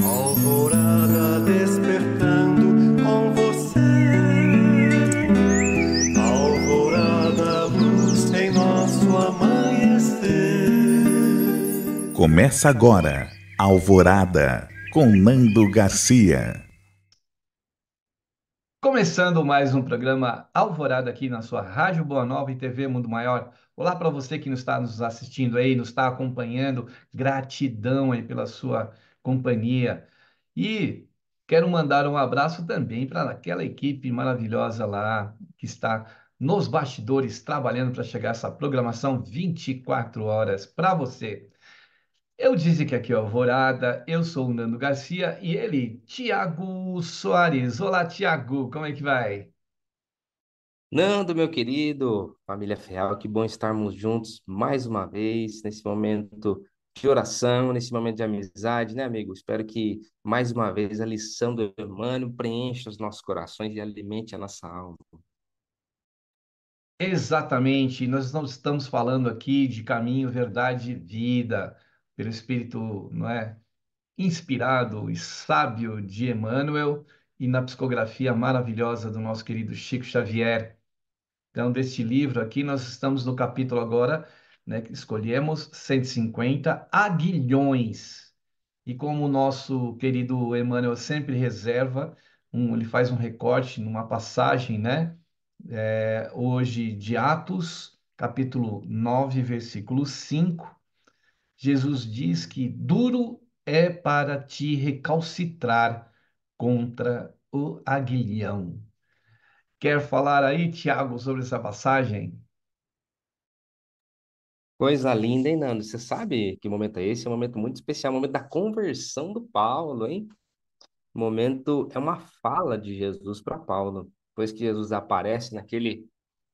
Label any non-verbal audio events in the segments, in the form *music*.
Alvorada despertando com você. Alvorada luz em nosso amanhecer. Começa agora Alvorada com Nando Garcia. Começando mais um programa Alvorada aqui na sua Rádio Boa Nova e TV Mundo Maior. Olá para você que nos está nos assistindo aí, nos está acompanhando. Gratidão aí pela sua companhia. E quero mandar um abraço também para aquela equipe maravilhosa lá que está nos bastidores trabalhando para chegar essa programação 24 horas para você. Eu disse que aqui é Alvorada, eu sou o Nando Garcia e ele, Tiago Soares. Olá, Tiago, como é que vai? Nando, meu querido, família Ferral, que bom estarmos juntos mais uma vez nesse momento de oração, nesse momento de amizade, né, amigo? Espero que, mais uma vez, a lição do Emmanuel preencha os nossos corações e alimente a nossa alma. Exatamente, nós não estamos falando aqui de caminho, verdade e vida, pelo espírito, não é, inspirado e sábio de Emmanuel e na psicografia maravilhosa do nosso querido Chico Xavier. Então, deste livro aqui, nós estamos no capítulo agora né, escolhemos 150 aguilhões. E como o nosso querido Emmanuel sempre reserva, um, ele faz um recorte numa passagem, né? É, hoje de Atos, capítulo 9, versículo 5, Jesus diz que duro é para te recalcitrar contra o aguilhão. Quer falar aí, Tiago, sobre essa passagem? Coisa linda, hein, Nando? Você sabe que momento é esse? É um momento muito especial, é um momento da conversão do Paulo, hein? Momento é uma fala de Jesus para Paulo. Depois que Jesus aparece naquele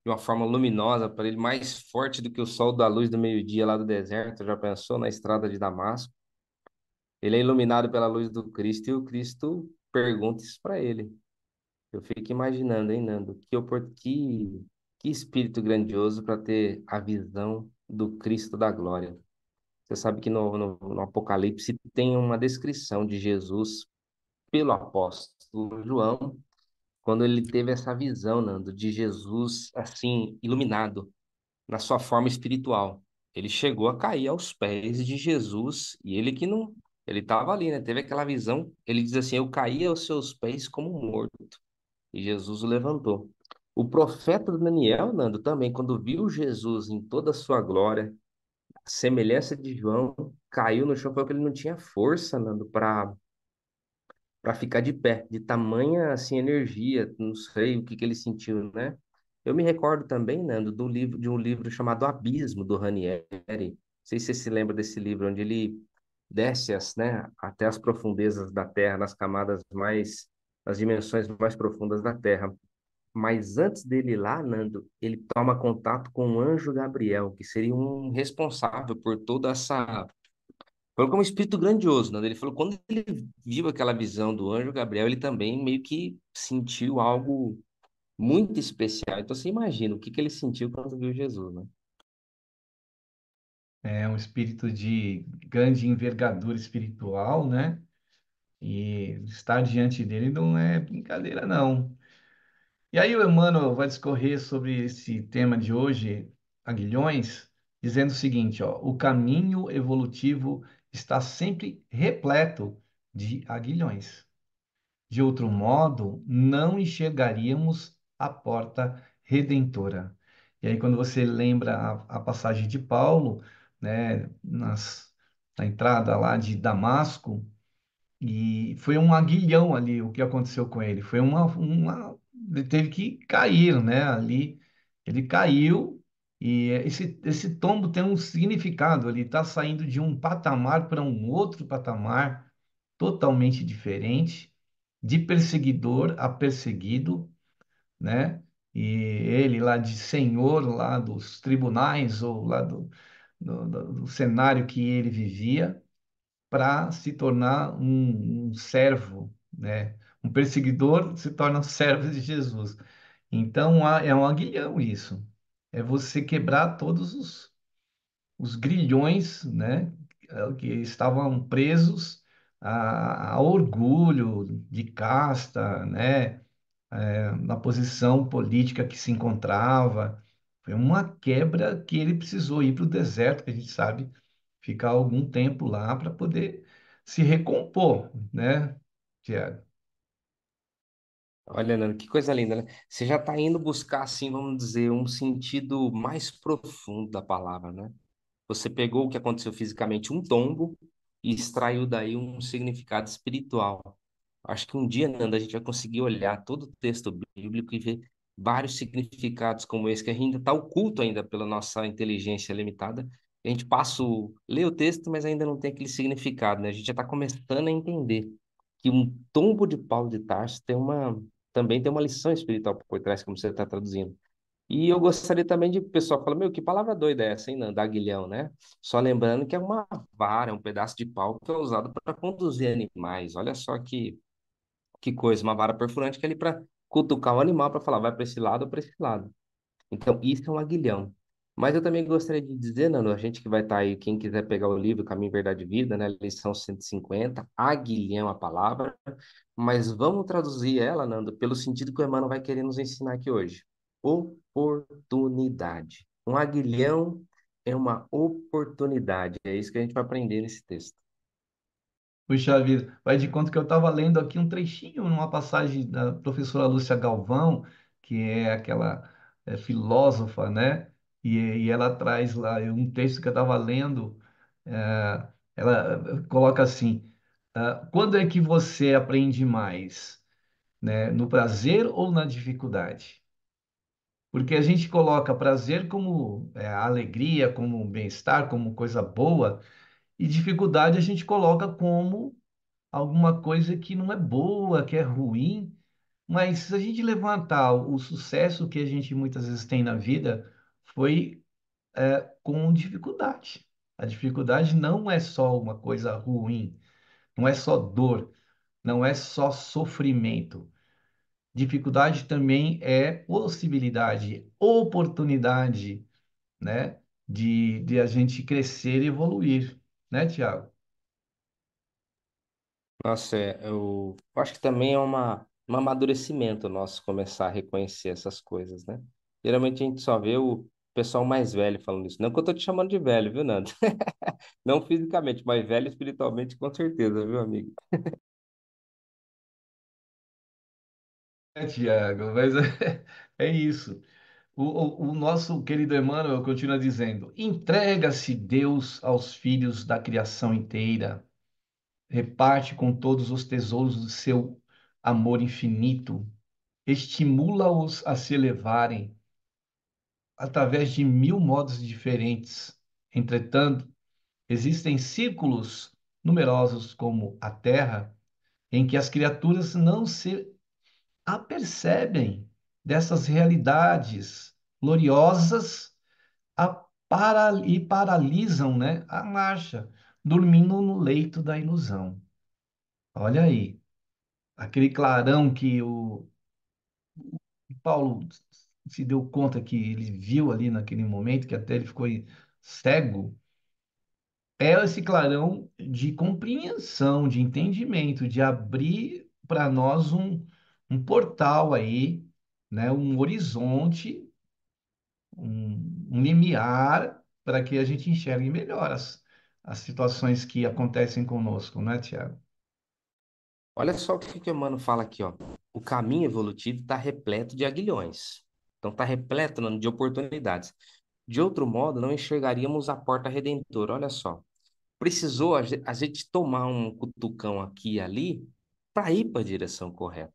de uma forma luminosa para ele, mais forte do que o sol da luz do meio-dia lá do deserto, já pensou na estrada de Damasco? Ele é iluminado pela luz do Cristo e o Cristo pergunta isso para ele. Eu fico imaginando, hein, Nando? Que, que, que espírito grandioso para ter a visão do Cristo da glória. Você sabe que no, no, no Apocalipse tem uma descrição de Jesus pelo apóstolo João, quando ele teve essa visão, Nando, de Jesus assim, iluminado, na sua forma espiritual. Ele chegou a cair aos pés de Jesus e ele que não. Ele estava ali, né? Teve aquela visão. Ele diz assim: Eu caí aos seus pés como morto. E Jesus o levantou. O profeta Daniel, Nando, também, quando viu Jesus em toda a sua glória, a semelhança de João, caiu no chão, porque ele não tinha força, Nando, para para ficar de pé, de tamanha assim energia, não sei o que que ele sentiu, né? Eu me recordo também, Nando, do livro de um livro chamado Abismo do Ranieri. Não sei se você se lembra desse livro onde ele desce as, né, até as profundezas da Terra, nas camadas mais, nas dimensões mais profundas da Terra. Mas antes dele ir lá, Nando, ele toma contato com o anjo Gabriel, que seria um responsável por toda essa. Foi como um espírito grandioso, Nando. Ele falou quando ele viu aquela visão do anjo Gabriel, ele também meio que sentiu algo muito especial. Então você imagina o que, que ele sentiu quando viu Jesus, né? É um espírito de grande envergadura espiritual, né? E estar diante dele não é brincadeira, não. E aí o Emmanuel vai discorrer sobre esse tema de hoje, aguilhões, dizendo o seguinte, ó, o caminho evolutivo está sempre repleto de aguilhões. De outro modo, não enxergaríamos a porta redentora. E aí, quando você lembra a, a passagem de Paulo, né, nas, na entrada lá de Damasco, e foi um aguilhão ali o que aconteceu com ele, foi uma, uma, ele teve que cair, né? Ali ele caiu e eh, esse, esse tombo tem um significado. Ele está saindo de um patamar para um outro patamar totalmente diferente, de perseguidor a perseguido, né? E ele lá de senhor lá dos tribunais ou lá do, do, do cenário que ele vivia para se tornar um, um servo, né? um perseguidor se torna servo de Jesus. Então é um aguilhão isso. É você quebrar todos os, os grilhões né, que estavam presos a, a orgulho de casta, né, é, na posição política que se encontrava. Foi uma quebra que ele precisou ir para o deserto, que a gente sabe, ficar algum tempo lá para poder se recompor, né, Tiago? Olha, Nando, que coisa linda, né? Você já está indo buscar, assim, vamos dizer, um sentido mais profundo da palavra, né? Você pegou o que aconteceu fisicamente, um tombo, e extraiu daí um significado espiritual. Acho que um dia, Nando, a gente vai conseguir olhar todo o texto bíblico e ver vários significados como esse, que ainda está oculto ainda pela nossa inteligência limitada. A gente passa, a lê o texto, mas ainda não tem aquele significado, né? A gente já está começando a entender que um tombo de Paulo de Tarso tem uma também tem uma lição espiritual por trás, como você está traduzindo. E eu gostaria também de o pessoal falar, meu, que palavra doida é essa, hein, da Aguilhão, né? Só lembrando que é uma vara, é um pedaço de pau que é usado para conduzir animais. Olha só que, que coisa, uma vara perfurante que é ali para cutucar o animal, para falar, vai para esse lado ou para esse lado. Então, isso é um aguilhão. Mas eu também gostaria de dizer, Nano, a gente que vai estar tá aí, quem quiser pegar o livro Caminho, Verdade e Vida, né, lição 150, aguilhão a palavra, mas vamos traduzir ela, Nando, pelo sentido que o Emmanuel vai querer nos ensinar aqui hoje. Oportunidade. Um aguilhão é uma oportunidade, é isso que a gente vai aprender nesse texto. Puxa vida, vai de conta que eu estava lendo aqui um trechinho numa passagem da professora Lúcia Galvão, que é aquela é, filósofa, né? e, e ela traz lá um texto que eu estava lendo, é, ela eh, coloca assim: ah, quando é que você aprende mais? Né? No prazer ou na dificuldade? Porque a gente coloca prazer como é, alegria, como bem-estar, como coisa boa, e dificuldade a gente coloca como alguma coisa que não é boa, que é ruim. Mas se a gente levantar o sucesso que a gente muitas vezes tem na vida foi é, com dificuldade. A dificuldade não é só uma coisa ruim, não é só dor, não é só sofrimento. Dificuldade também é possibilidade, oportunidade, né, de, de a gente crescer e evoluir, né, Tiago? Nossa, é, eu acho que também é uma, um amadurecimento nosso começar a reconhecer essas coisas, né? Geralmente a gente só vê o, pessoal mais velho falando isso. Não que eu tô te chamando de velho, viu, Nando? *laughs* Não fisicamente, mas velho espiritualmente, com certeza, viu, amigo? É, Tiago, mas é, *laughs* é isso. O, o, o nosso querido Emmanuel continua dizendo: entrega-se Deus aos filhos da criação inteira, reparte com todos os tesouros do seu amor infinito, estimula-os a se elevarem, através de mil modos diferentes. Entretanto, existem círculos numerosos como a Terra, em que as criaturas não se apercebem dessas realidades gloriosas a para, e paralisam né, a marcha, dormindo no leito da ilusão. Olha aí, aquele clarão que o, o Paulo se deu conta que ele viu ali naquele momento, que até ele ficou cego, é esse clarão de compreensão, de entendimento, de abrir para nós um, um portal aí, né, um horizonte, um, um limiar para que a gente enxergue melhor as, as situações que acontecem conosco, né, Tiago? Olha só o que, o Emmanuel fala aqui, ó. O caminho evolutivo está repleto de aguilhões. Então está repleto de oportunidades. De outro modo, não enxergaríamos a porta redentora. Olha só, precisou a gente tomar um cutucão aqui e ali para ir para a direção correta.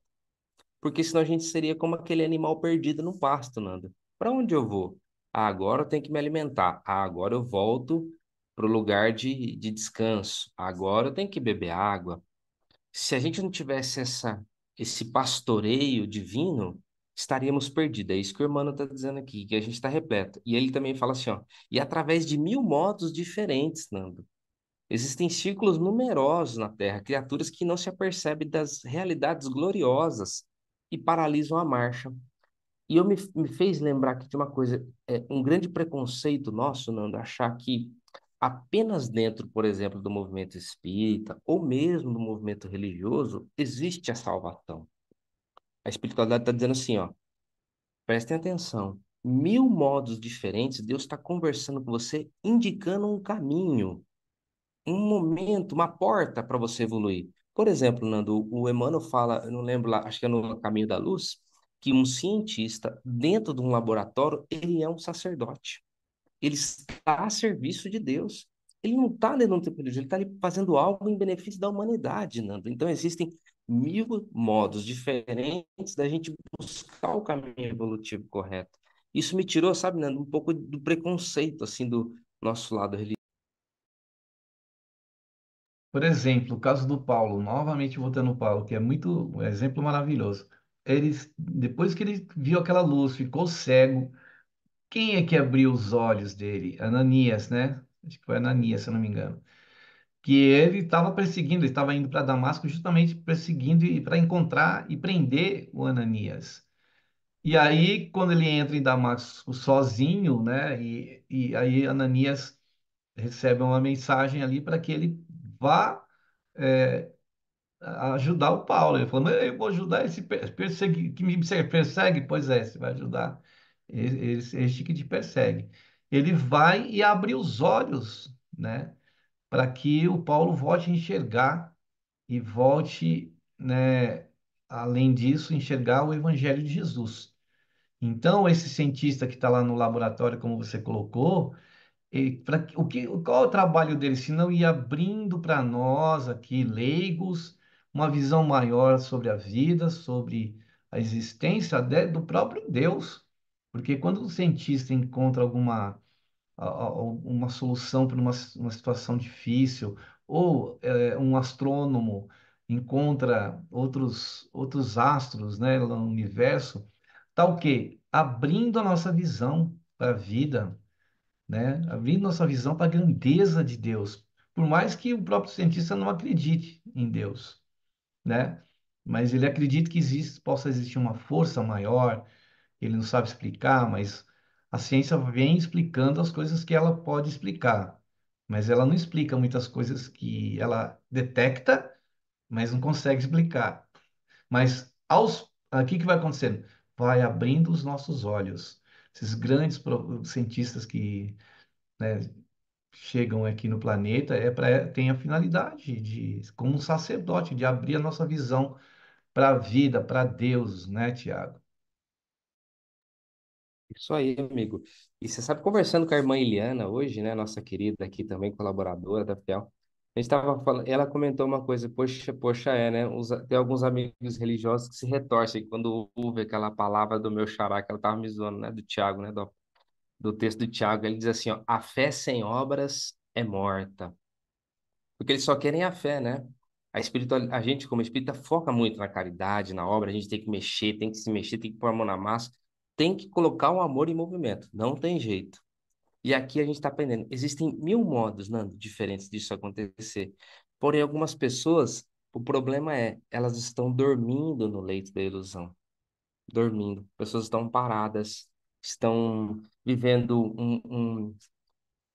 Porque senão a gente seria como aquele animal perdido no pasto, Nanda. Para onde eu vou? Ah, agora eu tenho que me alimentar. Ah, agora eu volto para o lugar de, de descanso. agora eu tenho que beber água. Se a gente não tivesse essa, esse pastoreio divino, estaríamos perdidos. É isso que o irmão está dizendo aqui, que a gente está repleto. E ele também fala assim, ó, e através de mil modos diferentes, Nando. Existem círculos numerosos na Terra, criaturas que não se apercebem das realidades gloriosas e paralisam a marcha. E eu me, me fez lembrar aqui de uma coisa, é, um grande preconceito nosso, Nando, achar que apenas dentro, por exemplo, do movimento espírita ou mesmo do movimento religioso existe a salvação a espiritualidade está dizendo assim, ó, prestem atenção. Mil modos diferentes, Deus está conversando com você, indicando um caminho, um momento, uma porta para você evoluir. Por exemplo, Nando, o Emmanuel fala, não lembro lá, acho que é no Caminho da Luz, que um cientista, dentro de um laboratório, ele é um sacerdote. Ele está a serviço de Deus. Ele não está dentro de um tempo de ele está fazendo algo em benefício da humanidade, Nando. Então, existem mil modos diferentes da gente buscar o caminho evolutivo correto. Isso me tirou, sabe, Nando, né, um pouco do preconceito, assim, do nosso lado religioso. Por exemplo, o caso do Paulo, novamente voltando ao Paulo, que é muito um exemplo maravilhoso. Ele, depois que ele viu aquela luz, ficou cego. Quem é que abriu os olhos dele? Ananias, né? Acho que foi Ananias, se eu não me engano que ele estava perseguindo, estava indo para Damasco justamente perseguindo e para encontrar e prender o Ananias. E aí, quando ele entra em Damasco sozinho, né, e, e aí Ananias recebe uma mensagem ali para que ele vá é, ajudar o Paulo. Ele falou: Eu vou ajudar esse que me persegue? Pois é, você vai ajudar esse, esse que te persegue. Ele vai e abre os olhos, né? para que o Paulo volte a enxergar e volte, né, além disso, enxergar o Evangelho de Jesus. Então, esse cientista que está lá no laboratório, como você colocou, ele, pra, o que, qual é o trabalho dele? Se não ir abrindo para nós aqui, leigos, uma visão maior sobre a vida, sobre a existência de, né, do próprio Deus. Porque quando o cientista encontra alguma uma solução para uma, uma situação difícil, ou é, um astrônomo encontra outros, outros astros né, no universo, tal tá que abrindo a nossa visão para a vida, né, abrindo nossa visão para a grandeza de Deus, por mais que o próprio cientista não acredite em Deus, né? Mas ele acredita que existe, possa existir uma força maior, ele não sabe explicar, mas a ciência vem explicando as coisas que ela pode explicar, mas ela não explica muitas coisas que ela detecta, mas não consegue explicar. Mas aos, aqui ah, que vai acontecendo? Vai abrindo os nossos olhos. Esses grandes cientistas que né, chegam aqui no planeta é para tem a finalidade de, como um sacerdote, de abrir a nossa visão para a vida, para Deus, né, Tiago? Isso aí, amigo. E você sabe, conversando com a irmã Eliana hoje, né, nossa querida aqui também, colaboradora da FEL, a gente estava falando, ela comentou uma coisa, poxa, poxa, é, né, tem alguns amigos religiosos que se retorcem quando ouvem aquela palavra do meu xará, que ela estava me zoando, né, do Tiago, né, do, do texto do Tiago, ele diz assim, ó, a fé sem obras é morta. Porque eles só querem a fé, né? A, espiritual... a gente, como espírita, foca muito na caridade, na obra, a gente tem que mexer, tem que se mexer, tem que pôr a mão na massa tem que colocar o amor em movimento, não tem jeito. E aqui a gente está aprendendo. Existem mil modos, Nando, diferentes disso acontecer. Porém, algumas pessoas, o problema é, elas estão dormindo no leito da ilusão. Dormindo. Pessoas estão paradas, estão vivendo um, um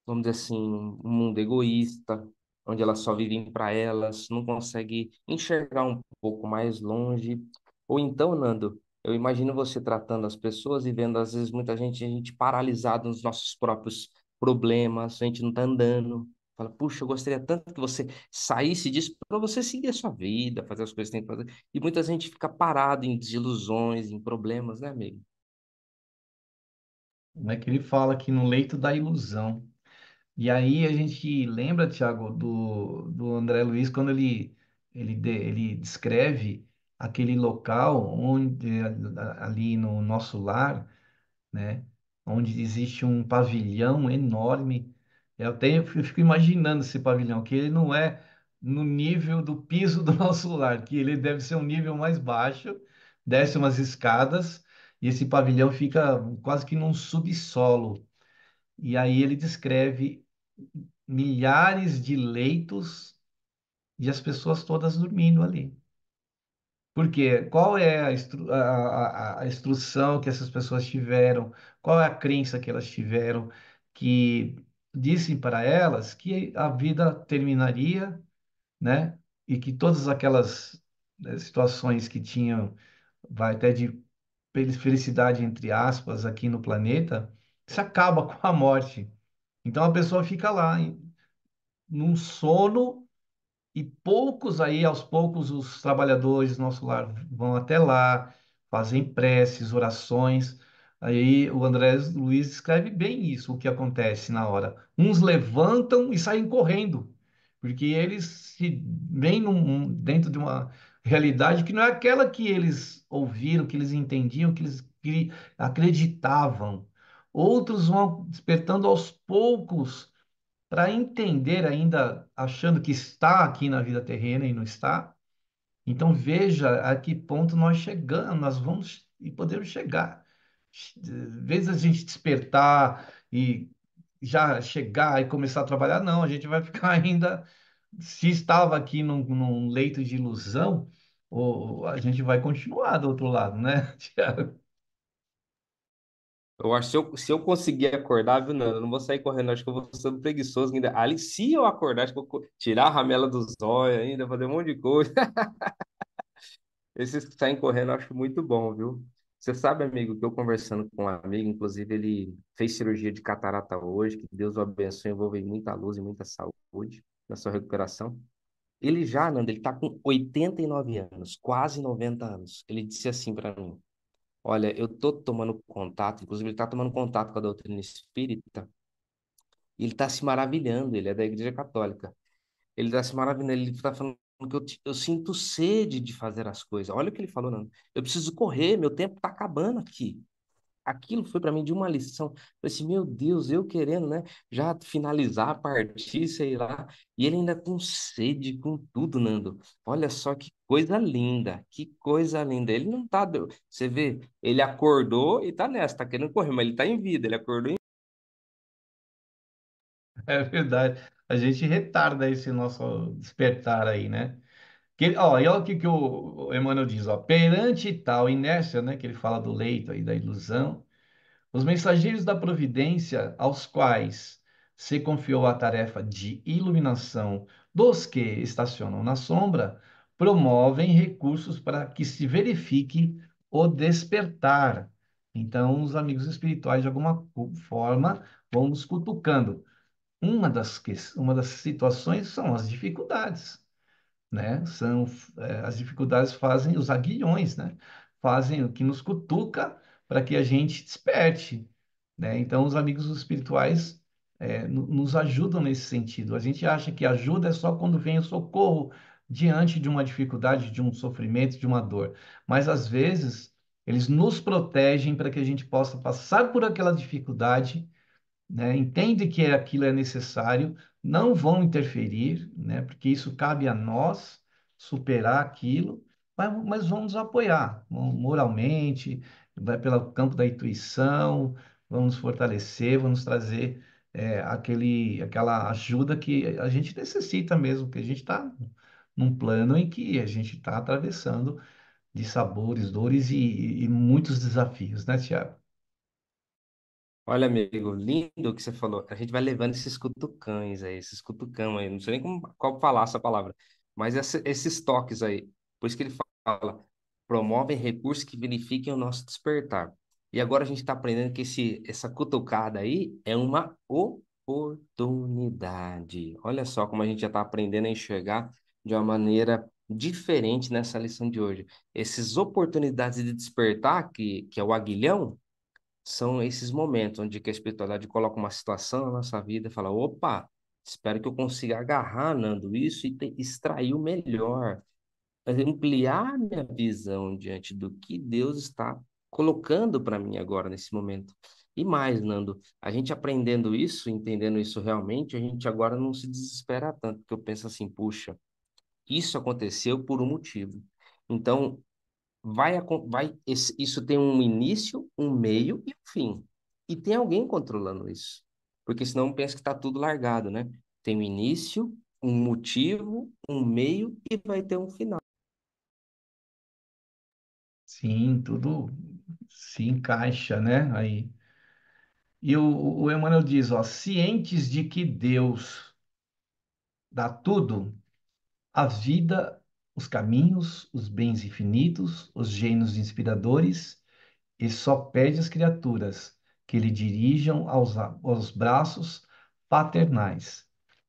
vamos dizer assim, um mundo egoísta, onde elas só vivem para elas, não conseguem enxergar um pouco mais longe. Ou então, Nando, eu imagino você tratando as pessoas e vendo, às vezes, muita gente, a gente paralisado nos nossos próprios problemas, a gente não está andando. Fala, puxa, eu gostaria tanto que você saísse disso para você seguir a sua vida, fazer as coisas que tem que fazer. E muita gente fica parado em desilusões, em problemas, né, amigo? como é que ele fala aqui no leito da ilusão. E aí a gente lembra, Tiago, do, do André Luiz, quando ele, ele, de, ele descreve aquele local onde ali no nosso lar, né, onde existe um pavilhão enorme. Eu tenho, eu fico imaginando esse pavilhão, que ele não é no nível do piso *laughs* do nosso lar, que ele deve ser um nível mais baixo, desce umas escadas e esse pavilhão fica quase que num subsolo. E aí ele descreve milhares de leitos e as pessoas todas dormindo ali. Porque qual é a, instru a, a- a instrução que essas pessoas tiveram, qual é a crença que elas tiveram, que disse para elas que a vida terminaria, né? E que todas aquelas né, situações que tinham, vai até de felicidade, entre aspas, aqui no planeta, se acaba *laughs* com a morte. Então a pessoa fica lá, em- num sono e poucos aí, aos poucos, os trabalhadores do nosso lar vão até lá, fazem preces, orações. Aí o André Luiz escreve bem isso, o que acontece na hora. Uns levantam e saem correndo, porque eles se veem num, dentro de uma realidade que não é aquela que eles ouviram, que eles entendiam, que eles acreditavam. Outros vão despertando aos poucos para entender ainda achando que está aqui na vida terrena e não está. Então veja a que ponto nós chegamos, nós vamos e podemos chegar. Às vezes a gente despertar e já chegar e começar a trabalhar, não, a gente vai *laughs* ficar ainda. Se estava aqui num, num leito de ilusão, ou a gente vai continuar do outro lado, né, *laughs* Tiago? Eu acho que se eu, se eu conseguir acordar, viu, Nando? Eu não vou sair correndo, acho que eu vou ser preguiçoso ainda. Ali, se eu acordar, acho que eu vou tirar a ramela dos olhos ainda, fazer um monte de coisa. *laughs* Esses que saem correndo, eu acho muito bom, viu? Você sabe, amigo, que eu conversando com um amigo, inclusive ele fez cirurgia de catarata hoje, que Deus o abençoe, envolve muita luz e muita saúde na sua recuperação. Ele já, Nando, ele tá com 89 anos, quase 90 anos. Ele disse assim para mim: Olha, eu estou tomando contato, inclusive ele está tomando contato com a doutrina espírita, e ele está se maravilhando, ele é da Igreja Católica. Ele está se maravilhando, ele está falando que eu, eu, sinto sede de fazer as coisas. Olha o que ele falou, não. Né? Eu preciso correr, meu tempo está acabando aqui aquilo foi para mim de uma lição. Eu assim, meu Deus, eu querendo, né, já finalizar a partir, sei lá, e ele ainda com sede, com tudo, Nando. Olha só que coisa linda, que coisa linda. Ele não tá, você vê, ele acordou e tá nessa, tá querendo correr, mas ele tá em vida, ele acordou em É verdade. A gente retarda esse nosso despertar aí, né? Que, ó, e olha o que, que o Emmanuel diz, ó, perante tal inércia, né, que ele fala do leito aí, da ilusão, os mensageiros da providência, aos quais se confiou a tarefa de iluminação dos que estacionam na sombra, promovem recursos para que se verifique o despertar. Então, os amigos espirituais, de alguma forma, vão nos cutucando. Uma das, uma das situações são as dificuldades né? São é, as dificuldades fazem os aguilhões, né? Fazem o que nos cutuca para que a gente desperte, né? Então os amigos espirituais é, nos ajudam nesse sentido. A gente acha que ajuda é só quando vem o socorro diante de uma dificuldade, de um sofrimento, de uma dor. Mas às vezes eles nos protegem para que a gente possa passar por aquela dificuldade né, entende que é, aquilo é necessário, não vão interferir, né, porque isso cabe a nós superar aquilo, mas, mas vamos apoiar moralmente, vai pelo campo da intuição, vamos fortalecer, vamos trazer é, aquele, aquela ajuda que a gente necessita mesmo, que a gente está num plano em que a gente está atravessando de sabores, dores e, e muitos desafios, né, Tiago? Olha, amigo, lindo o que você falou. A gente vai levando esses cutucães aí, esses cutucão aí. Não sei nem como, qual falar essa palavra, mas essa, esses toques aí. Por isso que ele fala, promovem recursos que verifiquem o nosso despertar. E agora a gente está aprendendo que esse, essa cutucada aí é uma oportunidade. Olha só como a gente já está aprendendo a enxergar de uma maneira diferente nessa lição de hoje. Essas oportunidades de despertar, que, que é o aguilhão, são esses momentos onde a espiritualidade coloca uma situação na nossa vida e fala: opa, espero que eu consiga agarrar, Nando, isso e extrair o melhor, ampliar minha visão diante do que Deus está colocando para mim agora, nesse momento. E mais, Nando, a gente aprendendo isso, entendendo isso realmente, a gente agora não se desespera tanto, porque eu penso assim: puxa, isso aconteceu por um motivo. Então, vai, vai esse, isso tem um início, um meio e um fim. E tem alguém controlando isso. Porque senão pensa que está tudo largado, né? Tem um início, um motivo, um meio e vai ter um final. Sim, tudo se encaixa, né? Aí. E o, o Emmanuel diz, ó, cientes de que Deus dá tudo, a vida os caminhos, os bens infinitos, os gênios inspiradores, e só pede às criaturas que lhe dirijam aos, aos braços paternais.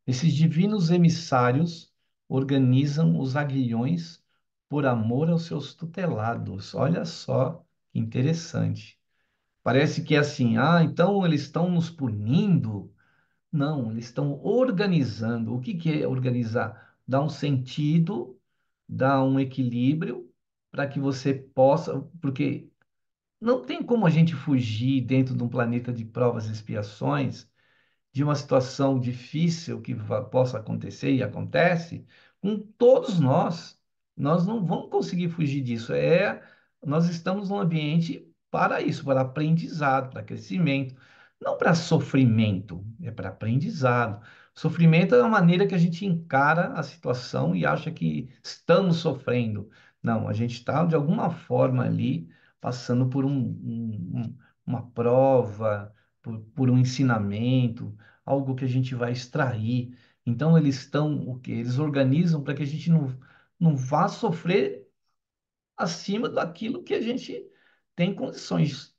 Esses divinos emissários organizam os aguilhões por amor aos seus tutelados. Olha só que interessante. Parece que é assim, ah, então eles estão nos punindo. Não, eles estão organizando. O que, que é organizar? Dá um sentido dar um equilíbrio para que você possa, porque não tem como a gente fugir dentro de um planeta de provas e expiações de uma situação difícil que possa acontecer e acontece com todos nós. Nós não vamos conseguir fugir disso. É, nós estamos num ambiente para isso, para aprendizado, para crescimento, não para sofrimento, é para aprendizado. Sofrimento é a maneira que a gente encara a situação e acha que estamos sofrendo. Não, a gente está de alguma forma ali passando por um, um, uma prova, por, por um ensinamento, algo que a gente vai extrair. Então eles estão o que eles organizam para que a gente não, não vá sofrer acima daquilo que a gente tem condições.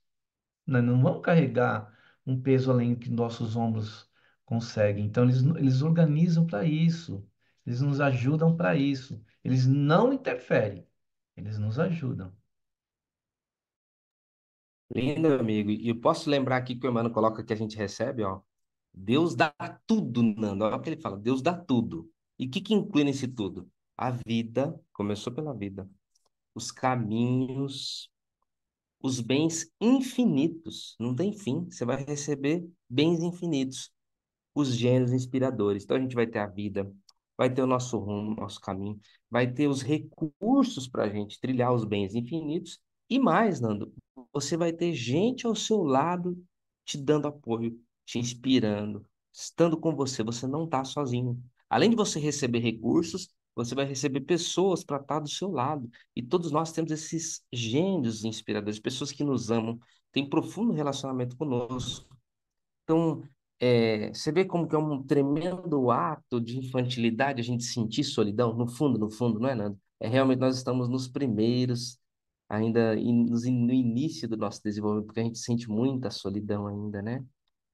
Né? não vamos carregar um peso além do que nossos ombros conseguem. Então, eles, eles organizam para isso, eles nos ajudam para isso. Eles não interferem, eles nos ajudam. Lindo, amigo. E eu posso lembrar aqui que o Emmanuel coloca que a gente recebe, ó. Deus dá tudo, Nando. Olha o que ele fala, Deus dá tudo. E o que, que inclui nesse tudo? A vida, começou pela vida. Os caminhos, os bens infinitos, não tem fim, você vai receber bens infinitos, os gênios inspiradores. Então a gente vai ter a vida, vai ter o nosso rumo, nosso caminho, vai ter os recursos para a gente trilhar os bens infinitos e mais, Nando, você vai ter gente ao seu lado te dando apoio, te inspirando, estando com você, você não está sozinho. Além de você receber recursos, você vai receber pessoas para estar tá do seu lado. E todos nós temos esses gênios inspiradores, pessoas que nos amam, têm profundo relacionamento conosco. Então, é, você vê como que é um tremendo ato de infantilidade a gente sentir solidão, no fundo, no fundo, não é, Nando? É realmente nós estamos nos primeiros, ainda in, no início do nosso desenvolvimento, porque a gente sente muita solidão ainda, né?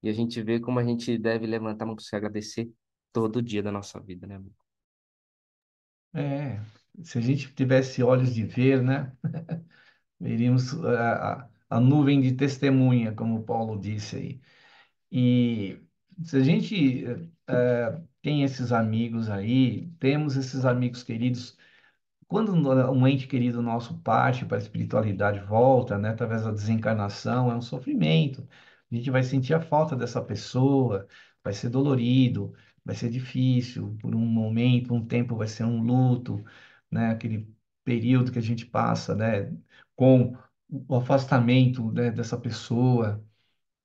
E a gente vê como a gente deve levantar mão para se agradecer todo dia da nossa vida, né, amigo? É, se a gente tivesse olhos de ver, né? Veríamos *laughs* a, a nuvem de testemunha, como Paulo disse aí. E se a gente é, é tem esses amigos aí, temos esses amigos queridos, quando um ente querido nosso parte para a espiritualidade, volta, né, através da desencarnação, é um sofrimento. A gente vai sentir a falta dessa pessoa, vai ser dolorido, vai ser difícil, por um momento, um tempo vai ser um luto, né? Aquele período que a gente passa, né? Com o afastamento, né? dessa pessoa.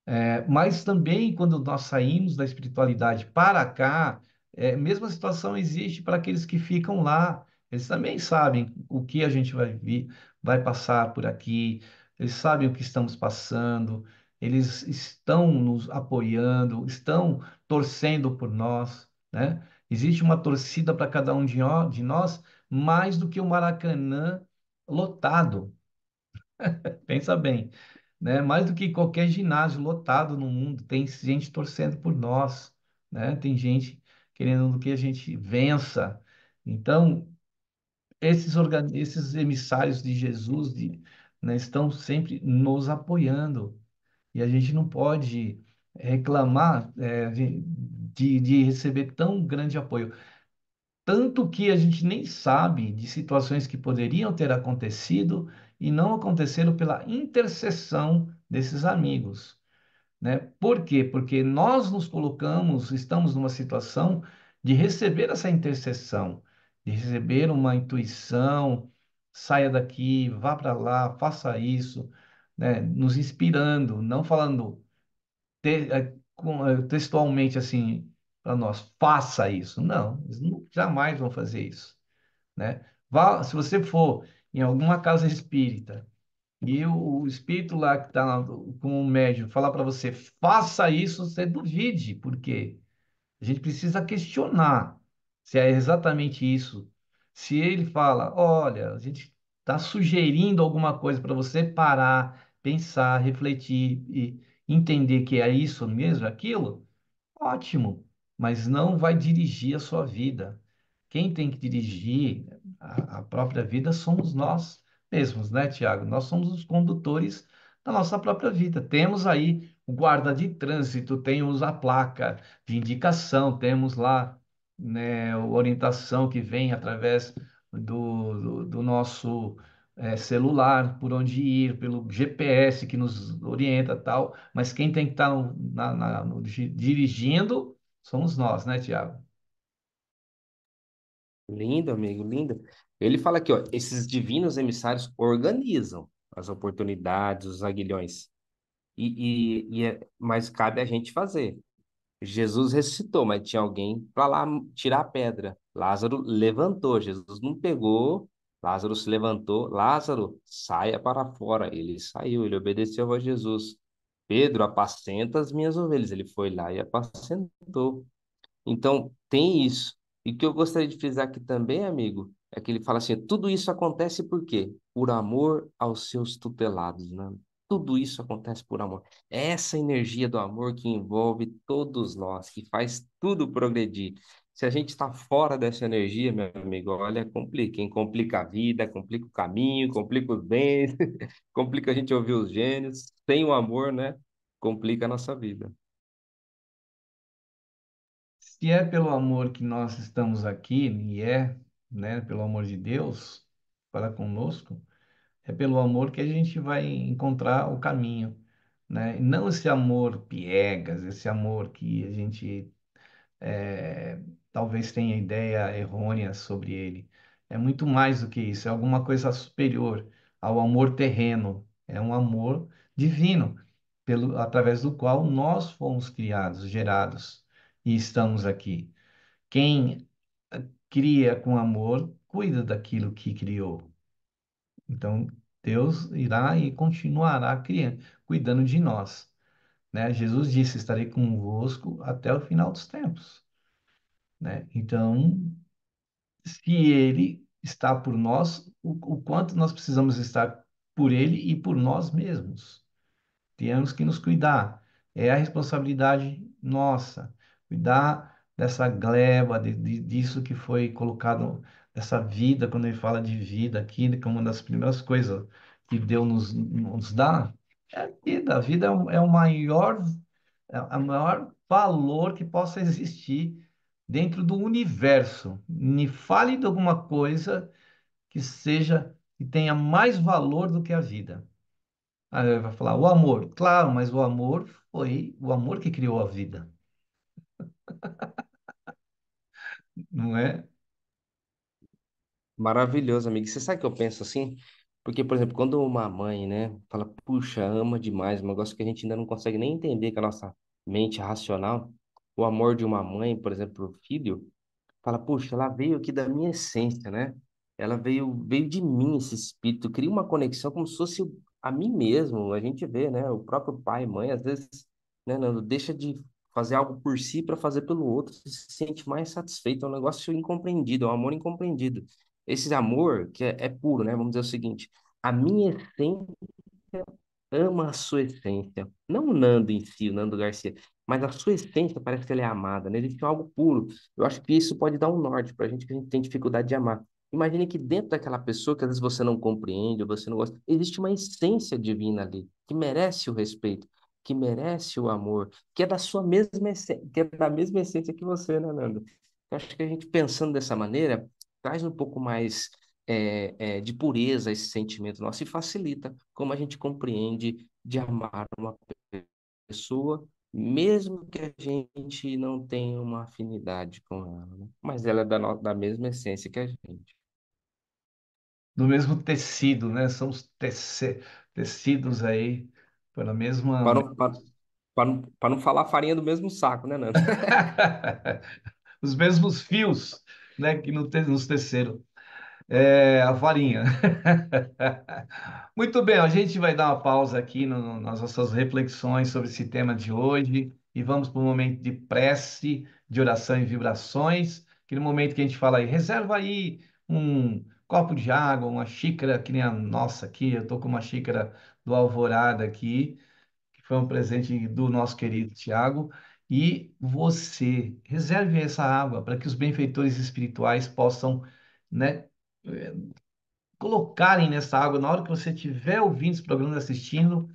É, mas também quando nós saímos da espiritualidade para cá, é, mesma situação existe para aqueles que ficam lá. Eles também sabem o que a gente vai vir, vai passar por aqui. Eles sabem o que estamos passando eles estão nos apoiando, estão torcendo por nós, né? Existe uma torcida para cada um de nós mais do que o Maracanã lotado. *laughs* Pensa bem, né? Mais do que qualquer ginásio lotado no mundo, tem gente torcendo por nós, né? Tem gente querendo que a gente vença. Então, esses, organ... esses emissários de Jesus de... Né, estão sempre nos apoiando. E a gente não pode eh, reclamar é, de, de receber tão grande apoio. Tanto que a gente nem sabe de situações que poderiam ter acontecido e não aconteceram pela intercessão desses amigos. Né? Por quê? Porque nós nos colocamos, estamos numa situação de receber essa intercessão, de receber uma intuição, saia daqui, vá para lá, faça isso né, nos inspirando, não falando te, eh, eh, textualmente assim para nós, faça isso. Não, eles jamais vão fazer isso. Né? Vá, se você for em alguma casa espírita e o, o espírito lá que está com o médium falar para você, faça isso, você duvide, porque a gente precisa questionar se é exatamente isso. Se ele fala, olha, a gente está sugerindo alguma coisa para você parar pensar, refletir e entender que é isso mesmo, é aquilo, ótimo, mas não vai dirigir a sua vida. Quem tem que dirigir a, a própria vida somos nós mesmos, né, Tiago? Nós somos os condutores da nossa própria vida. Temos aí o guarda de trânsito, temos a placa de indicação, temos lá né, orientação que vem através do, do, do nosso é, celular, por onde ir, pelo GPS que nos orienta tal, mas quem tem que estar tá no, no, dirigindo somos nós, né, Tiago? Lindo, amigo, lindo. Ele fala aqui, ó, esses divinos emissários organizam as oportunidades, os aguilhões. E, e, e é, mas cabe a gente fazer. Jesus ressuscitou, mas tinha alguém para lá tirar a pedra. Lázaro levantou, Jesus não pegou Lázaro se levantou, Lázaro, saia para fora. Ele saiu, ele obedeceu a Jesus. Pedro, apacenta as minhas ovelhas. Ele foi lá e apacentou. Então, tem isso. E o que eu gostaria de frisar aqui também, amigo, é que ele fala assim: tudo isso acontece por quê? Por amor aos seus tutelados, né? Tudo isso acontece por amor. Essa energia do amor que envolve todos nós, que faz tudo progredir. Se a gente está fora dessa energia, meu amigo, olha, é complica, hein? Complica a vida, complica o caminho, complica os bens, *laughs* complica a gente ouvir os gênios. Sem o amor, né? Complica a nossa vida. Se é pelo amor que nós estamos aqui, e é, né, pelo amor de Deus para conosco, é pelo amor que a gente vai encontrar o caminho, né? E não esse amor piegas, esse amor que a gente é, talvez tenha ideia errônea sobre ele. É muito mais do que isso, é alguma coisa superior ao amor terreno, é um amor divino, pelo, através do qual nós fomos criados, gerados e estamos aqui. Quem ah, cria com amor cuida daquilo que criou. Então, Deus irá e continuará criando, cuidando de nós. Né? Jesus disse: Estarei convosco até o final dos tempos. Né? Então, se ele está por nós, o, o quanto nós precisamos estar por ele e por nós mesmos. Temos que nos cuidar. É a responsabilidade nossa. Cuidar dessa gleba, de, de, disso que foi colocado, dessa vida, quando ele fala de vida aqui, como uma das primeiras coisas que Deus nos, nos dá, é a vida. A vida é é o maior, é, é o maior valor que possa existir dentro do universo. Me fale de alguma coisa que seja e tenha mais valor do que a vida. Aí vai falar o amor, claro, mas o amor foi o amor que criou a vida. *laughs* Não é? Maravilhoso, amigo. Você sabe que eu penso assim? Porque, por exemplo, quando uma mãe, né, fala, puxa, ama demais, um negócio que a gente ainda não consegue nem entender com a nossa mente racional, o amor de uma mãe, por exemplo, para o filho, fala, puxa, ela veio aqui da minha essência, né? Ela veio, veio de mim esse espírito, cria uma conexão como se fosse a mim mesmo. A gente vê, né? O próprio pai, mãe, às vezes, né, deixa de fazer algo por si para fazer pelo outro, se sente mais satisfeito. É um negócio incompreendido, é um amor incompreendido. Esse amor que é, é puro, né? Vamos dizer o seguinte: a minha essência ama a sua essência. Não o Nando em si, o Nando Garcia mas a sua essência parece que ela é amada, né? Existe algo puro. Eu acho que isso pode dar um norte para a gente que a gente tem dificuldade de amar. Imagine que dentro daquela pessoa que às vezes você não compreende, ou você não gosta, existe uma essência divina ali, que merece o respeito, que merece o amor, que é da sua mesma essência, que é da mesma essência que você, né, Nando? Eu acho que a gente pensando dessa maneira, traz um pouco mais é, é, de pureza esse sentimento nosso e facilita como a gente compreende de amar uma pessoa mesmo que a gente não tenha uma afinidade com ela, né? mas ela é da, da mesma essência que a gente. Do mesmo tecido, né? São os tece... tecidos aí, pela mesma. Para não, para, para, não, para não falar farinha do mesmo saco, né, Nando? *laughs* os mesmos fios, né, que nos teceram. É, a farinha. *laughs* Muito bem, a gente vai dar uma pausa aqui no, nas nossas reflexões sobre esse tema de hoje e vamos para um momento de prece, de oração e vibrações. Aquele momento que a gente fala aí, reserva aí um copo de água, uma xícara, que nem a nossa aqui. Eu estou com uma xícara do Alvorada aqui, que foi um presente do nosso querido Tiago. E você, reserve essa água para que os benfeitores espirituais possam né, é, colocarem nessa água, na hora que você estiver ouvindo esse programa, assistindo,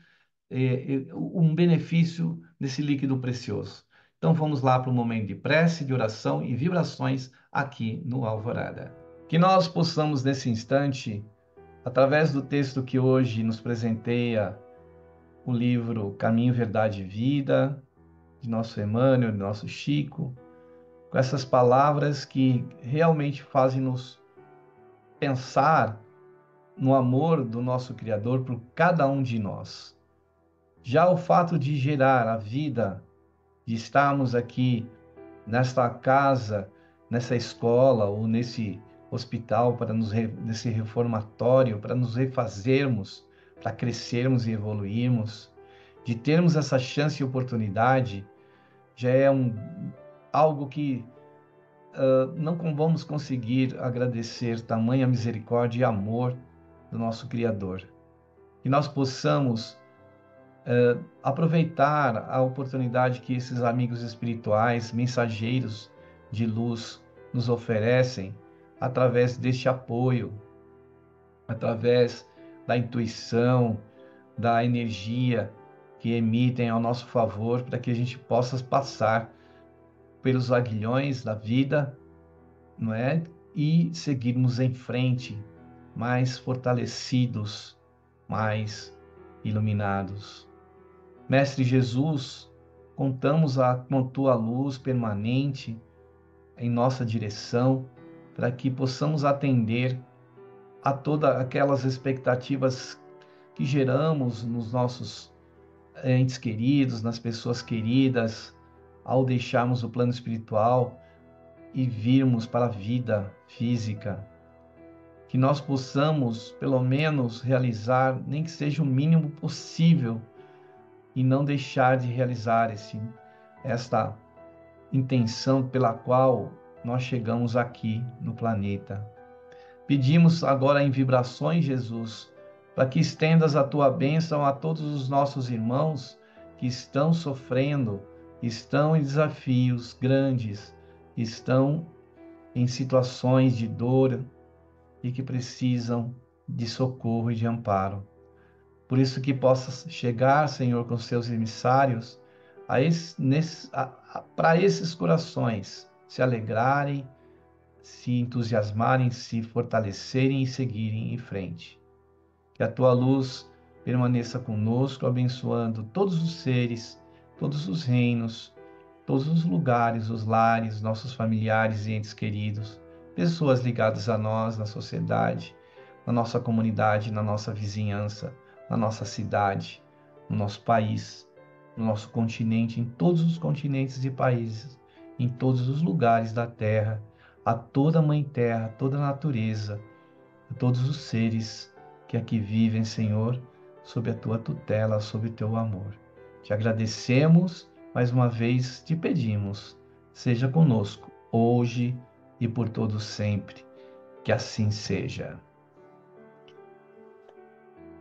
é, é, um benefício desse líquido precioso. Então vamos lá para o momento de prece, de oração e vibrações aqui no Alvorada. Que nós possamos nesse instante, através do texto que hoje nos presenteia o livro Caminho, Verdade e Vida, de nosso Emmanuel, de nosso Chico, com essas palavras que realmente fazem-nos pensar no amor do nosso Criador por cada um de nós. Já o fato de gerar a vida, de estarmos aqui nesta casa, nessa escola ou nesse hospital, para nos nesse reformatório, para nos refazermos, para crescermos e evoluirmos, de termos essa chance e oportunidade, já é um, algo que não vamos conseguir agradecer tamanha misericórdia e amor do nosso Criador. Que nós possamos uh, aproveitar a oportunidade que esses amigos espirituais, mensageiros de luz, nos oferecem através deste apoio, através da intuição, da energia que emitem ao nosso favor, para que a gente possa passar pelos aguilhões da vida, não é? E seguirmos em frente, mais fortalecidos, mais iluminados. Mestre Jesus, contamos a, com tua luz permanente em nossa direção, para que possamos atender a todas aquelas expectativas que geramos nos nossos eh, entes queridos, nas pessoas queridas, ao deixarmos o plano espiritual e virmos para a vida física. Que nós possamos, pelo menos, realizar, nem que seja o mínimo possível, e não deixar de realizar esse, esta intenção pela qual nós chegamos aqui no planeta. Pedimos agora em vibrações, Jesus, para que estendas a tua bênção a todos os nossos irmãos que estão sofrendo estão em desafios grandes, estão em situações de dor e que precisam de socorro e de amparo. Por isso que possa chegar, Senhor, com seus emissários para esse, esses corações se alegrarem, se entusiasmarem, se fortalecerem e seguirem em frente. Que a tua luz permaneça conosco, abençoando todos os seres todos os reinos, todos os lugares, os lares, nossos familiares e entes queridos, pessoas ligadas a nós na sociedade, na nossa comunidade, na nossa vizinhança, na nossa cidade, no nosso país, no nosso continente, em todos os continentes e países, em todos os lugares da terra, a toda a Mãe Terra, toda a natureza, a todos os seres que aqui vivem, Senhor, sob a tua tutela, sob o teu amor. Te agradecemos, mais uma vez te pedimos, seja conosco, hoje e por todo sempre. Que assim seja.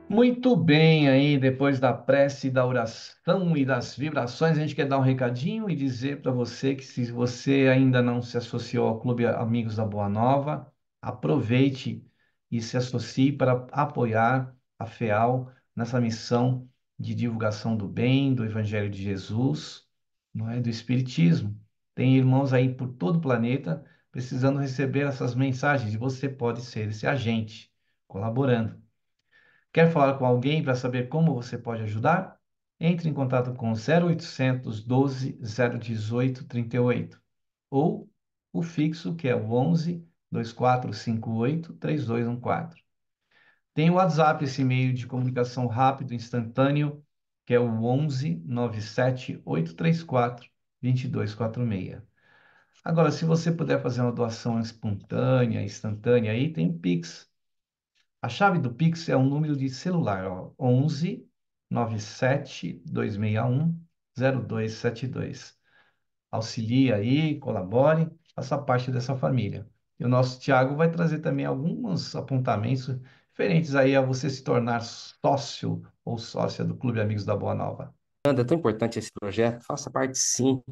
Muito bem, aí depois da prece, da oração e das vibrações, a gente quer dar um recadinho e dizer para você que se você ainda não se associou ao Clube Amigos da Boa Nova, aproveite e se associe para apoiar a FEAL nessa missão de divulgação do bem, do Evangelho de Jesus, não é? do Espiritismo. Tem irmãos aí por todo o planeta precisando receber essas mensagens e você pode ser esse agente, colaborando. Quer falar com alguém para saber como você pode ajudar? Entre em contato com 0800 12 018 38 ou o fixo que é o 11 2458 3214. Tem o WhatsApp, esse meio de comunicação rápido, instantâneo, que é o 11 97 834 2246. Agora, se você puder fazer uma doação espontânea, instantânea, aí tem o Pix. A chave do Pix é um número de celular, ó, 11 97 261 0272. Auxilie aí, colabore, faça parte dessa família. E o nosso Tiago vai trazer também alguns apontamentos Diferentes aí a você se tornar sócio ou sócia do Clube Amigos da Boa Nova. Anda, é tão importante esse projeto, faça parte sim.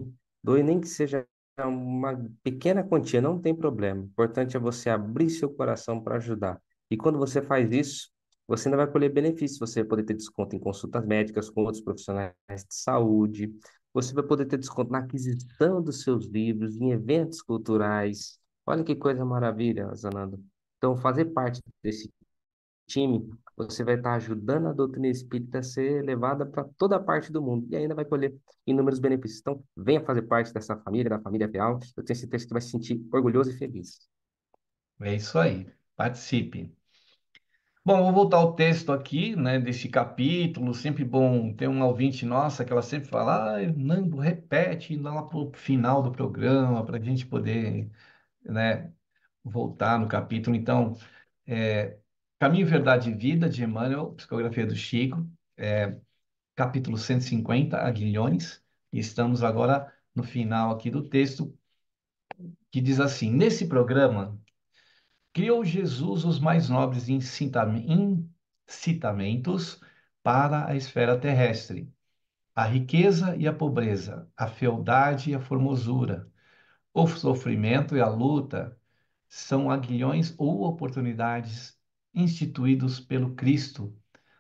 Doe nem que seja uma pequena quantia, não tem problema. O importante é você abrir seu coração para ajudar. E quando você faz isso, você ainda vai colher benefícios. Você vai poder ter desconto em consultas médicas com outros profissionais de saúde. Você vai poder ter desconto na aquisição dos seus livros, em eventos culturais. Olha que coisa maravilha, Zanando. Então, fazer parte desse time, você vai estar ajudando a doutrina espírita a ser levada para toda a parte do mundo e ainda vai colher inúmeros benefícios. Então, venha fazer parte dessa família, da família real. Eu tenho certeza que vai se sentir orgulhoso e feliz. É isso aí. Participe. Bom, vou voltar ao texto aqui, né, desse capítulo. Sempre bom ter um ouvinte nossa que ela sempre fala, ah, Nando, repete lá para o final do programa, para a gente poder, né, voltar no capítulo. Então, é, Caminho, Verdade e Vida, de Emmanuel, psicografia do Chico, é, capítulo 150, Aguilhões, e estamos agora no final aqui do texto, que diz assim, nesse programa, criou Jesus os mais nobres incitamentos para a esfera terrestre, a riqueza e a pobreza, a fealdade e a formosura, o sofrimento e a luta, são aguilhões ou oportunidades instituídos pelo Cristo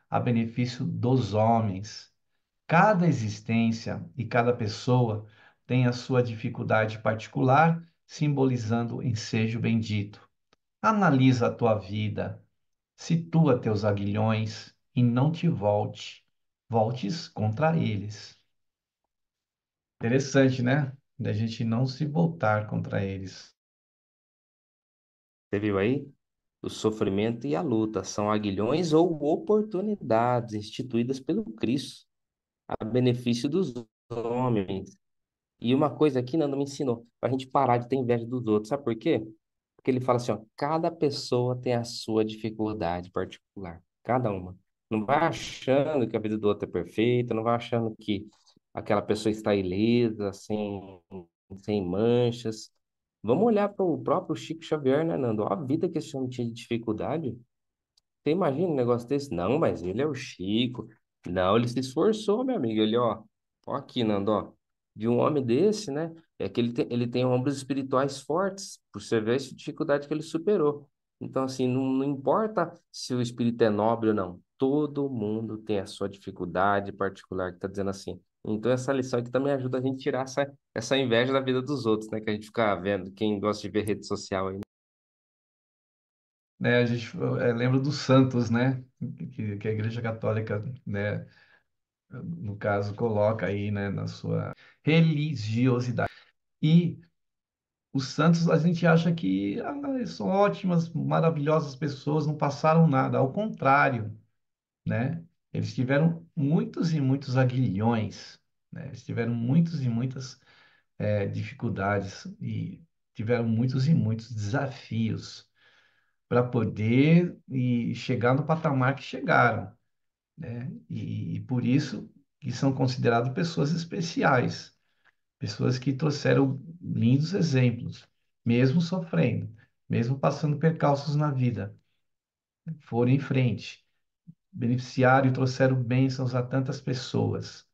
a benefício dos homens. Cada existência e cada pessoa tem a sua dificuldade particular, simbolizando o ensejo bendito. Analisa a tua vida, situa teus aguilhões e não te volte, voltes contra eles. Interessante, né? Da gente não se voltar contra eles. Você viu aí? O sofrimento e a luta são aguilhões ou oportunidades instituídas pelo Cristo a benefício dos homens. E uma coisa aqui Nando me ensinou, para a gente parar de ter inveja dos outros, sabe por quê? Porque ele fala assim, ó, cada pessoa tem a sua dificuldade particular, cada uma. Não vai achando que a vida do outro é perfeita, não vai achando que aquela pessoa está ilesa, sem, sem manchas. Vamos olhar para o próprio Chico Xavier, né, Nando? Olha a vida que esse homem tinha de dificuldade. Você imagina um negócio desse? Não, mas ele é o Chico. Não, ele se esforçou, meu amigo. Ele, ó, ó aqui, Nando, ó. De um homem desse, né? É que ele tem, ele tem ombros espirituais fortes, por você ver essa dificuldade que ele superou. Então, assim, não, não importa se o espírito é nobre ou não. Todo mundo tem a sua dificuldade particular que está dizendo assim, então, essa lição aqui também ajuda a gente a tirar essa, essa inveja da vida dos outros, né? Que a gente fica vendo, quem gosta de ver rede social aí. Né? né? a gente é, lembra dos santos, né? Que, que a Igreja Católica, né? No caso, coloca aí, né? Na sua religiosidade. E os santos, a gente acha que ah, são ótimas, maravilhosas pessoas, não passaram nada. Ao contrário, né? Eles tiveram muitos e muitos aguilhões, né? eles tiveram muitos e muitas é, dificuldades e tiveram muitos e muitos desafios para poder e chegar no patamar que chegaram. Né? E, e por isso que são considerados pessoas especiais, pessoas que trouxeram lindos exemplos, mesmo sofrendo, mesmo passando percalços na vida, foram em frente beneficiaram e trouxeram bênçãos a tantas pessoas.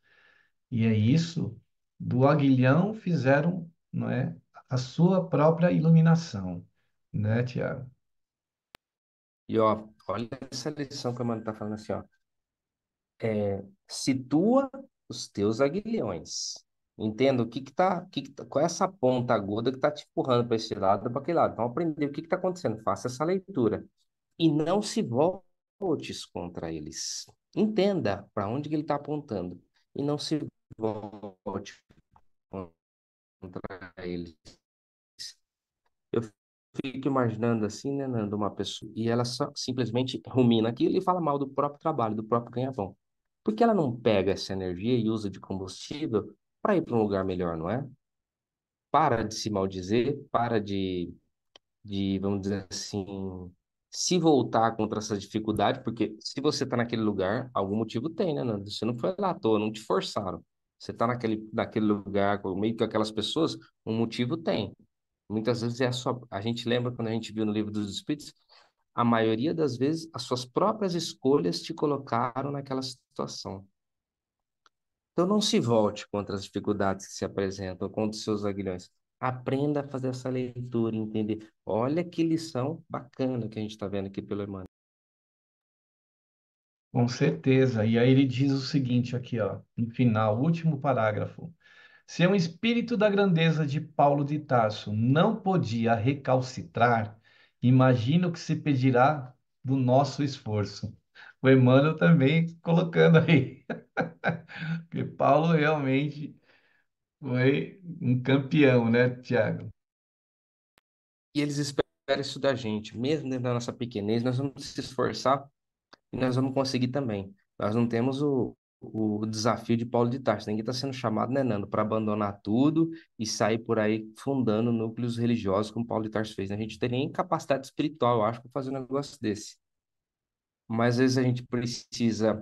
E é isso, do aguilhão fizeram não é, a sua própria iluminação, né, Tiago? E ó, olha essa lição que a Mano está falando assim, ó. É, situa os teus aguilhões. Entenda o que que tá, que que tá, qual é essa ponta aguda que está te empurrando para esse lado, para aquele lado. Então, aprender o que está acontecendo, faça essa leitura. E não se volte votes contra eles. Entenda para onde ele está apontando e não se volte contra eles. Eu fico imaginando assim, né, Nando, uma pessoa, e ela só simplesmente rumina aquilo e fala mal do próprio trabalho, do próprio ganhavão. Por que ela não pega essa energia e usa de combustível para ir para um lugar melhor, não é? Para de se maldizer, para de, de vamos dizer assim, se voltar contra essa dificuldade, porque se você está naquele lugar, algum motivo tem, né, Nando? Você não foi lá à toa, não te forçaram. Você está naquele, naquele lugar, meio que aquelas pessoas, um motivo tem. Muitas vezes é a sua. A gente lembra quando a gente viu no livro dos Espíritos, a maioria das vezes as suas próprias escolhas te colocaram naquela situação. Então não se volte contra as dificuldades que se apresentam, contra os seus aguilhões aprenda a fazer essa leitura, entender. Olha que lição bacana que a gente está vendo aqui pelo Emmanuel. Com certeza. E aí ele diz o seguinte aqui, ó, no final, último parágrafo. Se um espírito da grandeza de Paulo de Tarso não podia recalcitrar, imagino que se pedirá do nosso esforço. O Emmanuel também colocando aí. *laughs* Porque Paulo realmente foi um campeão, né, Tiago? E eles esperam isso da gente, mesmo dentro da nossa pequenez, nós vamos se esforçar e nós vamos conseguir também. Nós não temos o, o desafio de Paulo de Tarso, ninguém está sendo chamado, né, Nando, para abandonar tudo e sair por aí fundando núcleos religiosos como Paulo de Tarso fez. Né? A gente tem nem capacidade espiritual, eu acho, para fazer um negócio desse. Mas às vezes a gente precisa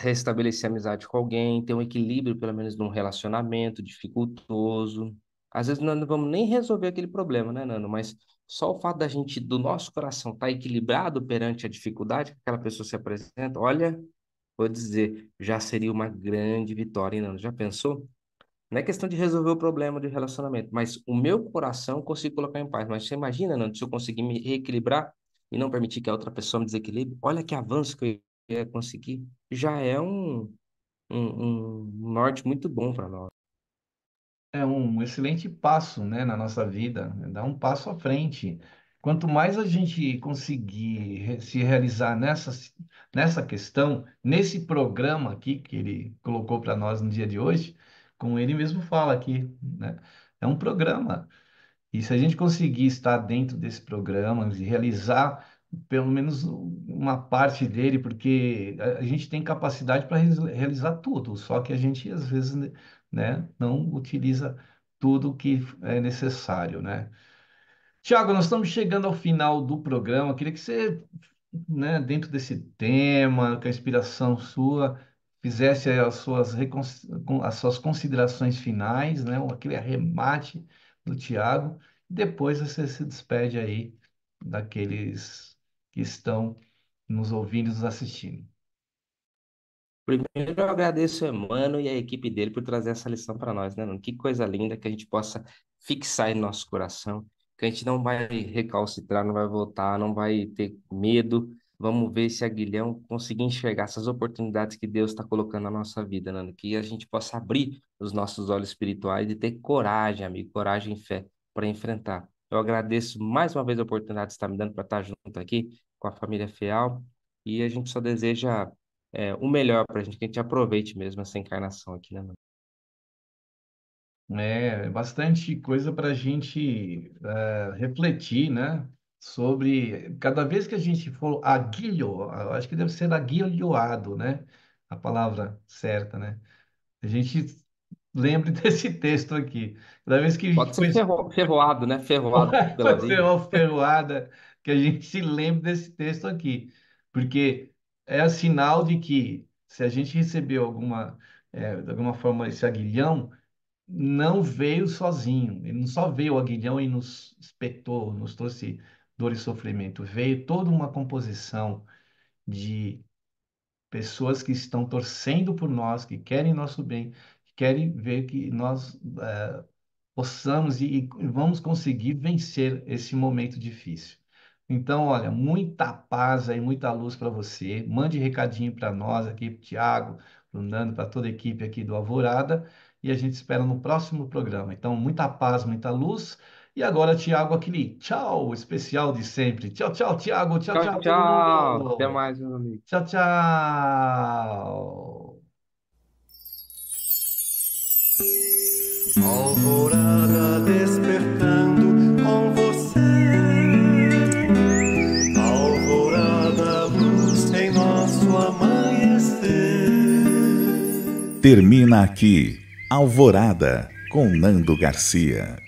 restabelecer amizade com alguém, ter um equilíbrio, pelo menos, num relacionamento dificultoso. Às vezes nós não vamos nem resolver aquele problema, né, Nano? Mas só o fato da gente, do nosso coração, estar tá equilibrado perante a dificuldade que aquela pessoa se apresenta, olha, vou dizer, já seria uma grande vitória, hein, Nano? Já pensou? Não é questão de resolver o problema do relacionamento, mas o meu coração eu consigo colocar em paz. Mas você imagina, Nando, se eu conseguir me reequilibrar e não permitir que a outra pessoa me desequilibre, olha que avanço que eu é conseguir, já é um, um, um norte muito bom para nós. É um excelente passo, né, na nossa vida, né, dá um passo à frente. Quanto mais a gente conseguir se realizar nessa, nessa questão, nesse programa aqui que ele colocou para nós no dia de hoje, como ele mesmo fala aqui, né? É um programa. E se a gente conseguir estar dentro desse programa e realizar pelo menos uma parte dele, porque a gente tem capacidade para realizar tudo, só que a gente às vezes, né, né, não utiliza tudo que é necessário, né? Tiago, nós estamos chegando ao final do programa. queria que você, né, dentro desse tema, com a inspiração sua, fizesse as suas, as suas considerações finais, né, aquele arremate do Tiago, depois você se despede aí daqueles que estão nos ouvindo e nos assistindo. Primeiro, eu agradeço o Emmanuel e a equipe dele por trazer essa lição para nós, né, Nuno? Que coisa linda que a gente possa fixar em nosso coração, que a gente não vai recalcitrar, não vai voltar, não vai ter medo. Vamos ver se Guilhão conseguir enxergar essas oportunidades que Deus está colocando na nossa vida, Nano. Né, que a gente possa abrir os nossos olhos espirituais e ter coragem, amigo, coragem e fé para enfrentar. Eu agradeço mais uma vez a oportunidade que você está me dando para estar junto aqui com a família Fial. E a gente só deseja é, o melhor para a gente, que a gente aproveite mesmo essa encarnação aqui, né, mano? É, bastante coisa para a gente uh, refletir, né? Sobre cada vez que a gente for aguilho, acho que deve ser aguilhoado, né? A palavra certa, né? A gente lembre *laughs* desse texto aqui. Da vez que Pode ser ferroado, né? Ferroado. Pode ser uma ferroada, que a gente se lembre desse texto aqui. Porque é sinal de que se a gente recebeu alguma, é, de alguma forma, esse aguilhão, não veio sozinho. Ele não só veio o aguilhão e nos espetou, nos trouxe dor e sofrimento. Veio toda uma composição de pessoas que estão torcendo por nós, que querem nosso bem, querem ver que nós é, possamos e, e vamos conseguir vencer esse momento difícil. Então, olha, muita paz aí, muita luz para você. Mande recadinho para nós aqui, para o Tiago, para o Nando, para toda a equipe aqui do Alvorada. E a gente espera no próximo programa. Então, muita paz, muita luz. E agora, Tiago, aquele tchau especial de sempre. Tchau, tchau, Tiago. Tchau, tchau. Tchau, tchau. Até mais, meu amigo. Tchau, tchau. Alvorada despertando com você. Alvorada luz em nosso amanhecer. Termina aqui Alvorada com Nando Garcia.